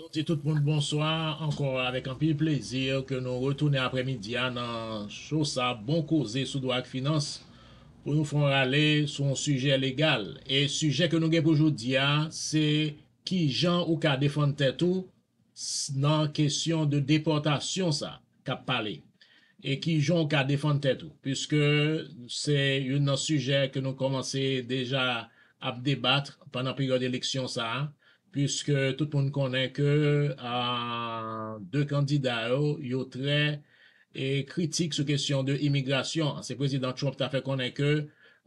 Non ti tout moun bonsoir, ankor avèk an pi plézir ke nou retoune apre midi an nan chosa bon koze sou do ak finans pou nou foun rale son suje legal. E suje ke nou gen poujou diyan, se ki jan ou ka defante tou nan kesyon de deportasyon sa kap pale. E ki jan ou ka defante tou, pwiske se yon nan suje ke nou komanse deja ap debatre panan period de leksyon sa an. Piske tout moun konen ke a de kandida yo yo tre e kritik sou kesyon de imigrasyon. Se prezident Trump ta fe konen ke,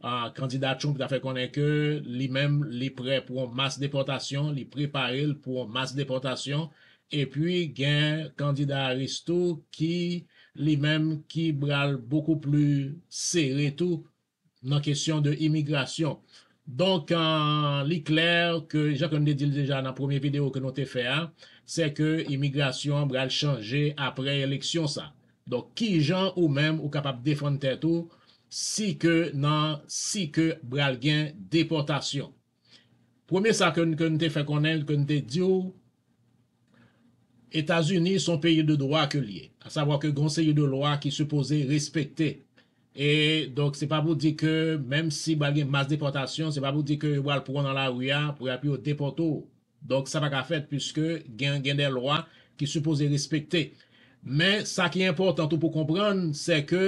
a kandida Trump ta fe konen ke, li mem li pre pou mas deportasyon, li preparil pou mas deportasyon, e pi gen kandida Aristo ki li mem ki bral beaucoup plus seri tou nan kesyon de imigrasyon. Donk an li kler ke, ja kon de dil deja nan premier video ke nou te fe a, se ke imigrasyon bral chanje apre eleksyon sa. Donk ki jan ou mem ou kapap defante eto, si ke nan, si ke bral gen deportasyon. Premier sa kon de fe kon el, kon de diyo, Etasuni son peye de doa ke liye. A savo ke gonseye de loa ki se pose respekte. E, donk se pa bou di ke, menm si ba gen mas deportasyon, se pa bou di ke wale pou anan la ou ya, pou ya pi yo depoto. Donk sa pa ka fet, pwiske gen gen den lwa ki sou pose respekte. Men, sa ki importan tou pou kompran, se ke,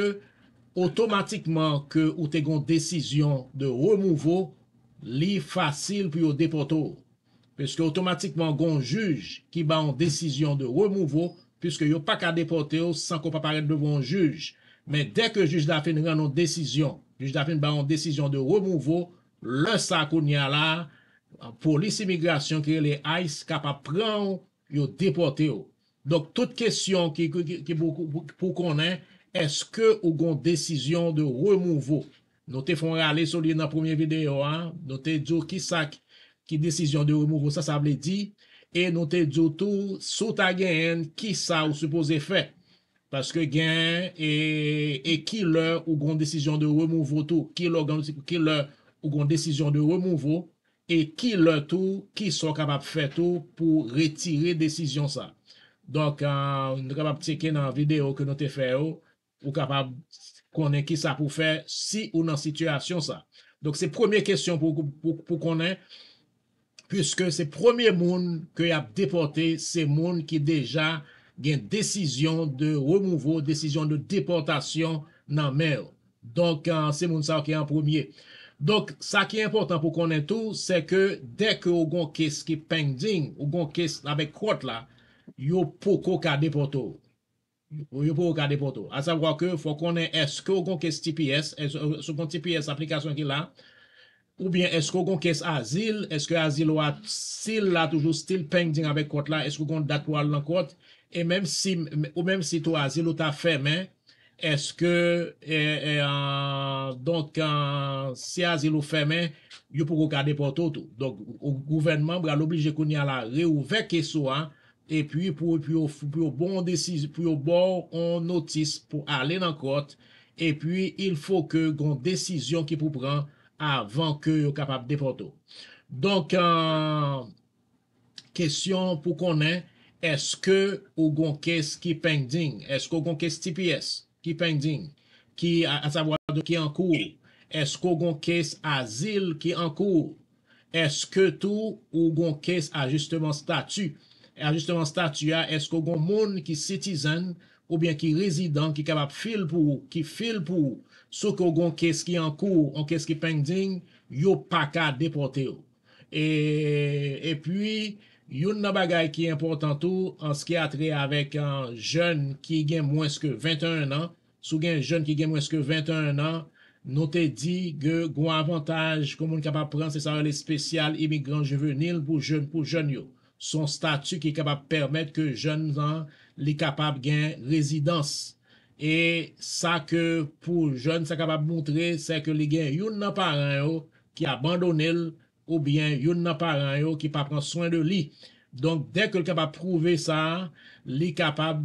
otomatikman ke ou te gon desisyon de remouvo, li fasil pi yo depoto. Pwiske otomatikman gon juj ki ba an desisyon de remouvo, pwiske yo pa ka depote yo san ko pa parem devon juj. Men dek ke juj da fin nan nan desisyon, juj da fin ba nan desisyon de remouvo, le sa kon nye la, polis imigrasyon kre le a yis kapa pran yo depote yo. Dok, tout kesyon ki pou konen, eske ou gon desisyon de remouvo? Nou te fon rale soli nan premier video, nou te djou ki sa ki desisyon de remouvo, sa sa ble di, e nou te djou tou sot agen ki sa ou se pose fek. Paske gen, e, e ki lè ou goun desisyon de remouvou tou, ki lè ou goun desisyon de remouvou, e ki lè tou, ki sou kapap fè tou pou retire desisyon sa. Donk, nou kapap tjeken nan video ke nou te fè ou, ou kapap konen ki sa pou fè si ou nan sityasyon sa. Donk, se premier kesyon pou konen, pwiske se premier moun ke ap depote se moun ki deja gen desisyon de remouveau, desisyon de deportasyon nan mer. Donk, euh, se moun sa w ki an premier. Donk, sa ki important pou konen tou, se ke dek ou gon kes ki peng ding, ou gon kes avek kote la, yo pou koka deporto. Yo pou koka deporto. A sa wak ke, fwa konen, eske ou gon kes TPS, euh, sou kon TPS aplikasyon ki la, ou bien eske ou gon kes asil, eske asil ou asil la, toujou stil peng ding avek kote la, eske ou gon datwa lan kote, E mèm si tou asil ou ta fèmè, eske, donk an si asil ou fèmè, yo pou kou ka depote ou tou. Donk, ou gouverne membre an oblije koni an la re ouvek ke so an, epi pou yo bon notis pou ale nan kote, epi il fò ke goun desisyon ki pou pran avan ke yo kapap depote ou. Donk, an, kesyon pou konen, Eske ou gon kes ki penk ding? Eske ou gon kes TPS ki penk ding? Ki an sa vwa do ki an kou? Eske ou gon kes asil ki an kou? Eske tou ou gon kes ajustement statu? Ajustement statu ya, eske ou gon moun ki sitizan ou bien ki rezidant ki kapap fil pou, ki fil pou sou ke ou gon kes ki an kou, an kes ki penk ding? Yo pa ka depote yo. E, e puis... Youn nan bagay ki importan tou, an se ki atre avèk an joun ki gen mwenske 21 nan, sou gen joun ki gen mwenske 21 nan, nou te di ge gwa avantaj komoun kapap pran se sa alè spesyal imigran jeveunil pou joun yo. Son statu ki kapap permèt ke joun nan li kapap gen rezidans. E sa ke pou joun sa kapap mwontre, sa ke li gen youn nan paran yo ki abandonil ou byen yon nan paranyo ki pa pran soin de li. Donk, dek ke l kapap prouve sa, li kapap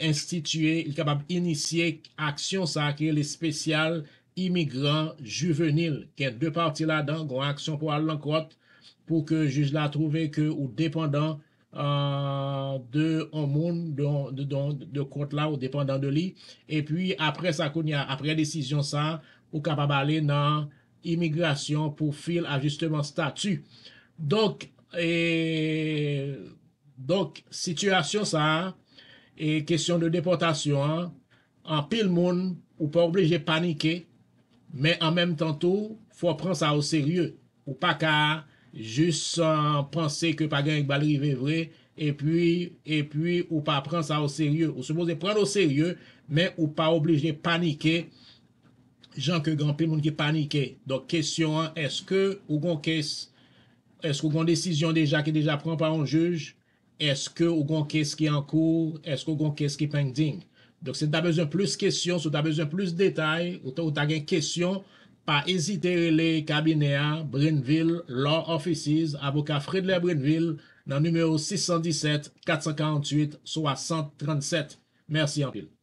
instituye, li kapap inisye aksyon sa, ki e le spesyal imigran juvenil, ki e de partila dan, kon aksyon pou al lankot, pou ke juz la trouve ke ou dependan euh, de homoun donk de kot la, ou dependan de li. E pi apre sa koun ya, apre desisyon sa, ou kapap ale nan akon, imigrasyon pou fil a justeman statu. Donk, donk, sityasyon sa, e kesyon de deportasyon, an pil moun, ou pa oblije panike, men an menm tentou, fwa pran sa ou serye, ou pa ka, jist san panse ke pa gen ek balri vevre, e pwi, e pwi, ou pa pran sa ou serye, ou sepose pran ou serye, men ou pa oblije panike, Jean Kegampil moun ki panike. Donk, kesyon an, eske ou kon kes, eske ou kon desisyon deja ki deja pran pa yon juj, eske ou kon kes ki an kou, eske ou kon kes ki penk ding. Donk, se ta bezon plus kesyon, se ta bezon plus detay, ou ta gen kesyon, pa ezite le kabine a, Brinville Law Offices, avoka Fredler Brinville, nan numero 617-458-637. Mersi, Jean Kegampil.